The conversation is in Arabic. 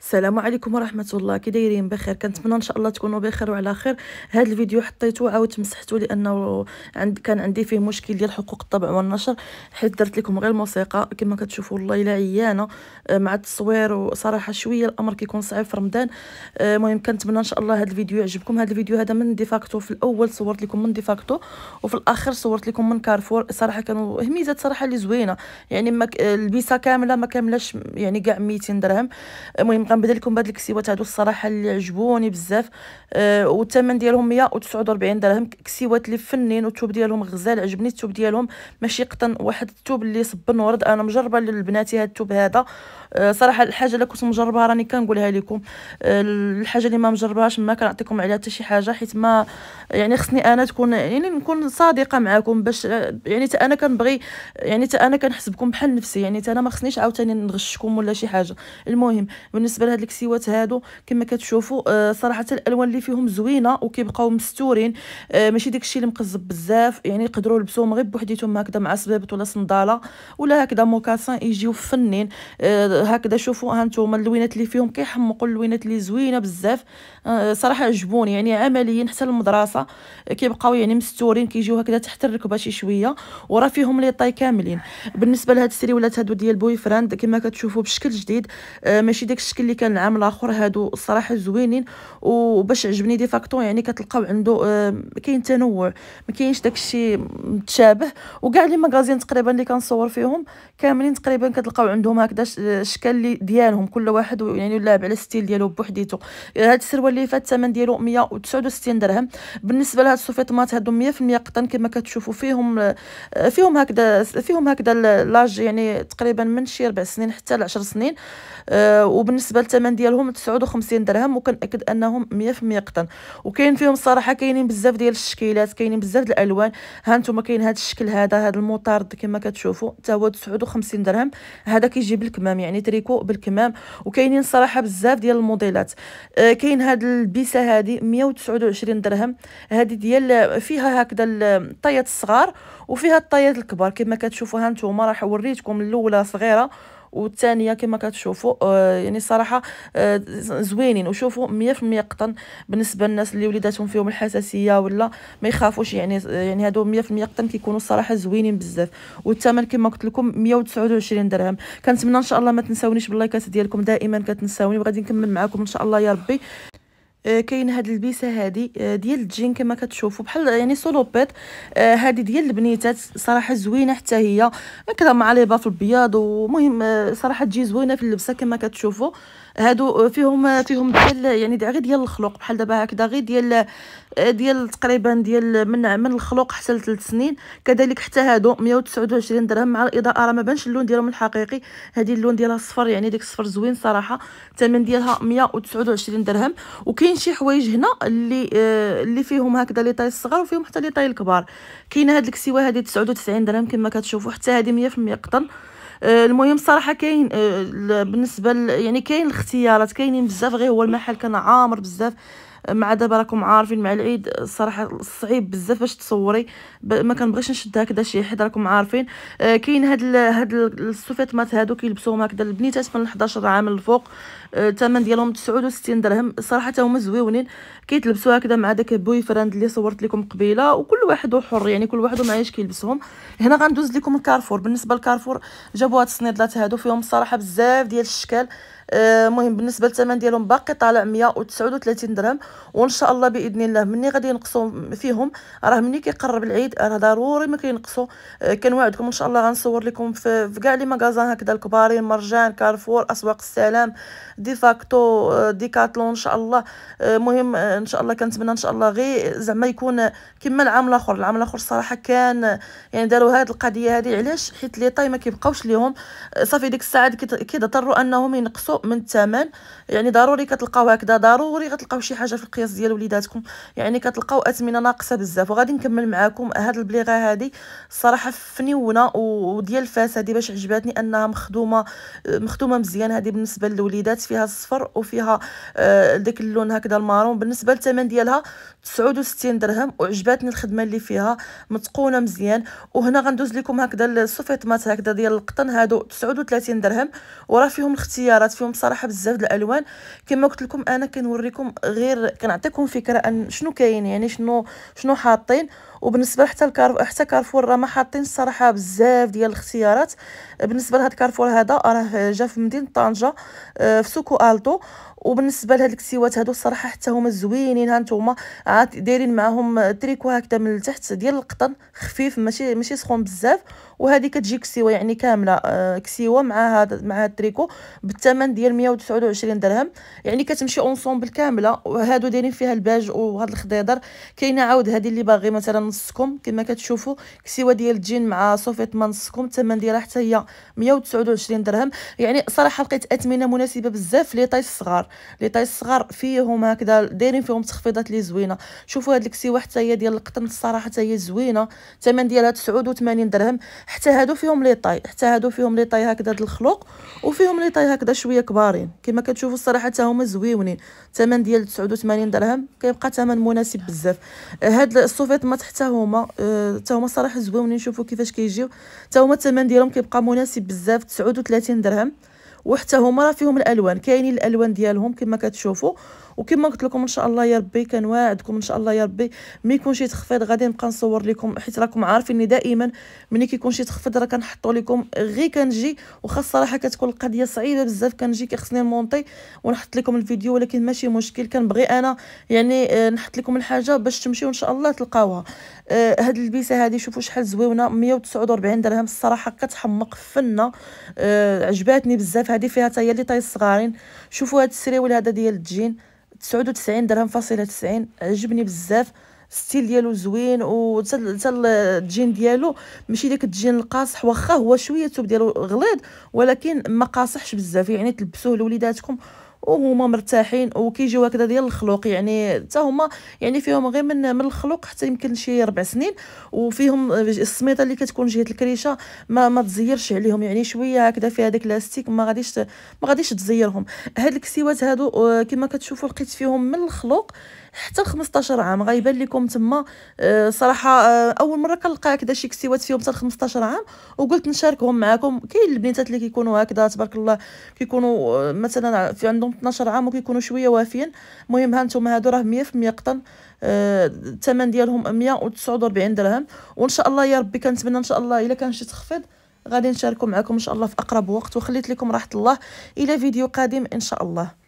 السلام عليكم ورحمه الله كي دايرين بخير كنتمنى ان شاء الله تكونوا بخير وعلى خير هذا الفيديو حطيته عاود مسحته لانه عند كان عندي فيه مشكل ديال حقوق الطبع والنشر حيت درت لكم غير الموسيقى كما كتشوفوا والله الا عيانه آه، مع التصوير وصراحه شويه الامر كيكون صعيب في رمضان آه، المهم كنتمنى ان شاء الله هذا الفيديو يعجبكم هذا الفيديو هذا من ديفاكتو في الاول صورت لكم من ديفاكتو وفي الاخر صورت لكم من كارفور صراحه كانوا هميزات صراحه اللي زوينه يعني آه، البيسه كامله ما كاملاش يعني كاع 200 درهم المهم غنبدل لكم بهاد الكسيوات هادو الصراحه اللي عجبوني بزاف آه والثمن ديالهم 149 درهم كسيوات اللي فنين والثوب ديالهم غزال عجبني الثوب ديالهم ماشي قطن واحد الثوب اللي صبن ورد انا مجربه لبناتي هاد الثوب هذا آه صراحه الحاجه اللي كنت مجربها راني كنقولها لكم آه الحاجه اللي ما مجربهاش ما كنعطيكم عليها حتى شي حاجه حيت ما يعني خصني انا تكون يعني نكون صادقه معكم باش آه، يعني حتى انا كنبغي يعني حتى انا كنحسبكم بحال نفسي يعني حتى انا ما خصنيش عاوتاني نغشكم ولا شي حاجه المهم بالنسبه بالنسبه لهاد الكسيوات هادو كما كتشوفوا آه صراحه الالوان اللي فيهم زوينه وكيبقاو مستورين آه ماشي داكشي اللي مقزب بزاف يعني يقدروا يلبسوهم غير بوحديتهم هكذا مع سبابط ولا صنداله ولا هكذا موكاسان يجيو فنين آه هكذا شوفوا ها نتوما اللوينات اللي فيهم كيحمقوا اللوينات اللي زوينه بزاف آه صراحه عجبوني يعني عمليين حتى المدرسه آه، كيبقاو يعني مستورين كيجيو هكذا تحت الركبه شي شويه وراه فيهم لي طاي كاملين بالنسبه لهاد السريولات هادو ديال بوي فراند كما كتشوفوا بشكل جديد آه ماشي داك الشكل اللي كان العام الاخر هادو الصراحه زوينين وباش عجبني دي فاكتو يعني كتلقاو عنده آه، كاين تنوع ما كاينش داكشي متشابه وكاع لي مغازين تقريبا اللي كنصور فيهم كاملين تقريبا كتلقاو عندهم هكذا الشكل آه، اللي ديالهم كل واحد يعني لاعب على ستيل ديالو بوحديتو هاد السروال اللي فات الثمن ديالو 169 درهم بالنسبه لهاد السوفيطمات هادو 100% قطن كما كتشوفوا فيهم آه، فيهم هكذا فيهم هكذا لاج يعني تقريبا من شي ربع سنين حتى ل 10 سنين وبالنسبه بالنسبه للثمن ديالهم 59 درهم وكنأكد انهم 100% قطن وكاين فيهم صراحه كاينين بزاف ديال الشكيلات كاينين بزاف ديال الالوان ها انتم كاين هذا الشكل هذا هذا المطارد كما كتشوفوا حتى هو 59 درهم هذا كيجي بالكمام يعني تريكو بالكمام وكاينين صراحه بزاف ديال الموديلات آه كاين هاد البيسه هذه 129 درهم هذه ديال فيها هكذا الطيات الصغار وفيها الطيات الكبار كما ها انتم راح وريتكم الاولى صغيره والثانيه كما كتشوفوا آه يعني صراحه آه زوينين وشوفوا 100% قطن بالنسبه للناس اللي وليداتهم فيهم الحساسيه ولا ما يخافوش يعني يعني هادو 100% قطن كيكونوا صراحه زوينين بزاف والثمن كما قلت لكم 129 درهم كنتمنى ان شاء الله ما تنساونيش باللايكات ديالكم دائما كتنساوني وغادي نكمل معكم ان شاء الله يا ربي آه، كاين هاد البيسه هادي آه، ديال الجين كما كتشوفوا بحال يعني سولوبيت آه، هادي ديال البنيتات صراحه زوينه حتى هي كرا مع ليبا في البياض ومهم صراحه تجي زوينه في اللبسه كما كتشوفوا هادو فيهم فيهم ديال يعني غير ديال الخلق بحال دابا هكذا غير ديال ديال تقريبا ديال من من الخلق حتى لثلاث سنين كذلك حتى هادو 129 درهم مع الاضاءه راه ما بانش اللون ديالهم الحقيقي هذه اللون ديالها صفر يعني داك الصفر زوين صراحه الثمن ديالها 129 درهم وكاين شي حوايج هنا اللي اللي فيهم هكذا لي طاي الصغار وفيهم حتى لي طاي الكبار كاينه هاد الكسيوه هذه 99 درهم كما كتشوفوا حتى هذه 100% قطن آه، المهم صراحه كاين آه، بالنسبه يعني كاين الاختيارات كاينين بزاف غير هو المحل كان عامر بزاف مع دابا راكم عارفين مع العيد الصراحه صعيب بزاف باش تصوري ما كنبغيش نشد هكذا شي حيت راكم عارفين آه، كاين هاد هاد السوفيتمات هادو كيلبسوهم هكذا البنيتات من 11 عام الفوق آه، الثمن ديالهم 69 درهم صراحه هما زويونين كيتلبسوا هكذا مع داك بوي فراند اللي صورت لكم قبيله وكل واحد حر يعني كل واحد ومعايش كيلبسهم هنا غندوز لكم الكارفور بالنسبه للكارفور جابوا هاد الصنيدلات هادو فيهم الصراحه بزاف ديال الشكل المهم آه، بالنسبه للثمن ديالهم باقي طالع 139 درهم وان شاء الله باذن الله مني غادي ينقصوا فيهم راه مني كيقرب العيد راه ضروري ما كينقصوا آه، كنوعدكم ان شاء الله غنصور لكم في كاع لي ماغازان هكذا الكبارين مرجان كارفور اسواق السلام دي فاكتو آه، ديكاتلون ان شاء الله المهم ان شاء الله كنتمنى ان شاء الله غير زعما يكون كما العام الاخر العام الاخر الصراحه كان يعني داروا هذه القضيه هذه علاش حيت لي طاي ما كيبقاوش ليهم صافي ديك الساعه كيضطروا انهم ينقصوا من الثمن يعني ضروري كتلقاو هكذا ضروري غتلقاو شي حاجه في القياس ديال وليداتكم يعني كتلقاو اثمنه ناقصه بزاف وغادي نكمل معاكم هاد البليغه هادي الصراحه فنيونه وديال الفاس هادي باش عجباتني انها مخدومه مخدومه مزيان هادي بالنسبه للوليدات فيها الصفر وفيها آه، داك اللون هكذا المارون بالنسبه للثمن ديالها 69 درهم وعجباتني الخدمه اللي فيها متقونه مزيان وهنا غندوز لكم هكذا السوفيطمات هكذا ديال القطن هادو 39 درهم وراه فيهم الاختيارات فيهم فيهم صراحه بزاف د الالوان كما قلت لكم انا كنوريكم غير كنعطيكم فكره ان شنو كاين يعني شنو شنو حاطين وبالنسبه حتى الكارف حتى كارفور راه ما حاطين الصراحه بزاف ديال الاختيارات بالنسبه لهاد كارفور هذا راه جا في مدينه طنجه آه، في سوكو التو وبالنسبه لهاد الكسيوات هادو الصراحه حتى هما زوينين هانتوما عاد دايرين معاهم تريكو هكذا من التحت ديال القطن خفيف ماشي ماشي سخون بزاف وهذه كتجي كسيوه يعني كامله آه، كسيوه مع هذا مع هاد التريكو بالثمن ديال 129 درهم يعني كتمشي اونصومبل كامله وهادو دايرين فيها الباج وهاد الخضيضر كاينه عاود هذه اللي باغي مثلا نصكم كما كتشوفوا كسيوه ديال الجين مع صوفيت ما نصكم الثمن ديالها حتى هي 129 درهم يعني صراحه لقيت اثمنه مناسبه بزاف لي طايس صغار لي طاي فيهم هكذا دايرين فيهم تخفيضات لي زوينه شوفوا هاد الكسيوه حتى هي ديال القطن الصراحه حتى هي زوينه الثمن ديالها 89 درهم حتى هادو فيهم لي طاي حتى هادو فيهم لي طاي هكذا د الخلوق وفيهم لي طاي هكذا شويه كبارين كما كتشوفوا الصراحه حتى هما زويونين الثمن ديال 89 درهم كيبقى ثمن مناسب بزاف هاد الصوفيت ما حتى هما آه، حتى هما الصراحه زويونين شوفوا كيفاش كيجيو حتى هما الثمن ديالهم كيبقى مناسب بزاف 39 درهم وحتى هما راه فيهم الالوان كاينين الالوان ديالهم كما كتشوفوا وكما قلت لكم ان شاء الله يا ربي كنواعدكم ان شاء الله يا ربي ملي يكون شي تخفيض غادي نبقى نصور لكم حيت راكم عارفين دائما ملي كيكون شي تخفيض راه كنحطوا لكم غير كنجي وخا الصراحه كتكون القضيه صعيبه بزاف كنجي كيخصني نمونطي ونحط لكم الفيديو ولكن ماشي مشكل كنبغي انا يعني آه، نحط لكم الحاجه باش تمشيو ان شاء الله تلقاوها آه هاد البيسه هادي شوفوا شحال زويونه 149 درهم الصراحه كتحمق فنه آه عجباتني بزاف هذه فيها تايا لي طاي صغارين شوفوا هذا السريول هذا ديال الجين 99 درهم فاصله 90 عجبني بزاف ستيل ديالو زوين و الجين ديالو ماشي داك الجين القاصح واخا هو شويه الثوب ديالو غليظ ولكن ما قاصحش بزاف يعني تلبسوه لوليداتكم وهما مرتاحين وكيجيو هكذا ديال الخلوق يعني حتى هما يعني فيهم غير من من الخلوق حتى يمكن شي ربع سنين وفيهم السميطه اللي كتكون جهه الكريشه ما ما تزيرش عليهم يعني شويه هكذا فيها داك لاستيك ما غاديش ما غاديش تزيرهم هاد الكسيوات هادو آه، كما كتشوفوا لقيت فيهم من الخلوق حتى ل 15 عام غيبان لكم تما آه، صراحه آه، اول مره كنلقى هكذا شي كسيوات فيهم حتى ل 15 عام وقلت نشاركهم معكم كاين البنيتات اللي كيكونوا هكذا تبارك الله كيكونوا آه، مثلا في عندهم 12 عام وكيكونوا شويه وافيين المهم ها نتوما هادو راه 100% قطن الثمن ديالهم 149 درهم وان شاء الله يا ربي كنتمنى ان شاء الله الا كان شي تخفيض غادي نشاركو معكم ان شاء الله في اقرب وقت وخليت لكم راحه الله الى فيديو قادم ان شاء الله